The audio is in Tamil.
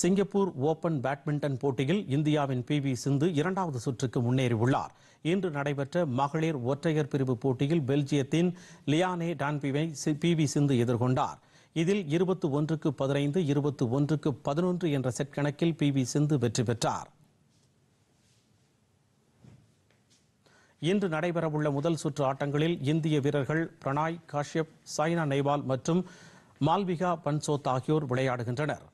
சிங்கப்பூர் ஓபன் பேட்மிண்டன் போட்டியில் இந்தியாவின் பி வி சிந்து இரண்டாவது சுற்றுக்கு முன்னேறியுள்ளார் இன்று நடைபெற்ற மகளிர் ஒற்றையர் பிரிவு போட்டியில் பெல்ஜியத்தின் லியானே டான்பிவை பி வி சிந்து எதிர்கொண்டார் இதில் இருபத்து ஒன்றுக்கு பதினைந்து இருபத்து ஒன்றுக்கு பதினொன்று என்ற செட் கணக்கில் பி வி சிந்து வெற்றி பெற்றார் இன்று நடைபெறவுள்ள முதல் சுற்று ஆட்டங்களில் இந்திய வீரர்கள் பிரணாய் காஷ்யப் சாய்னா நேவால் மற்றும் மால்விகா பன்சோத் ஆகியோர் விளையாடுகின்றனர்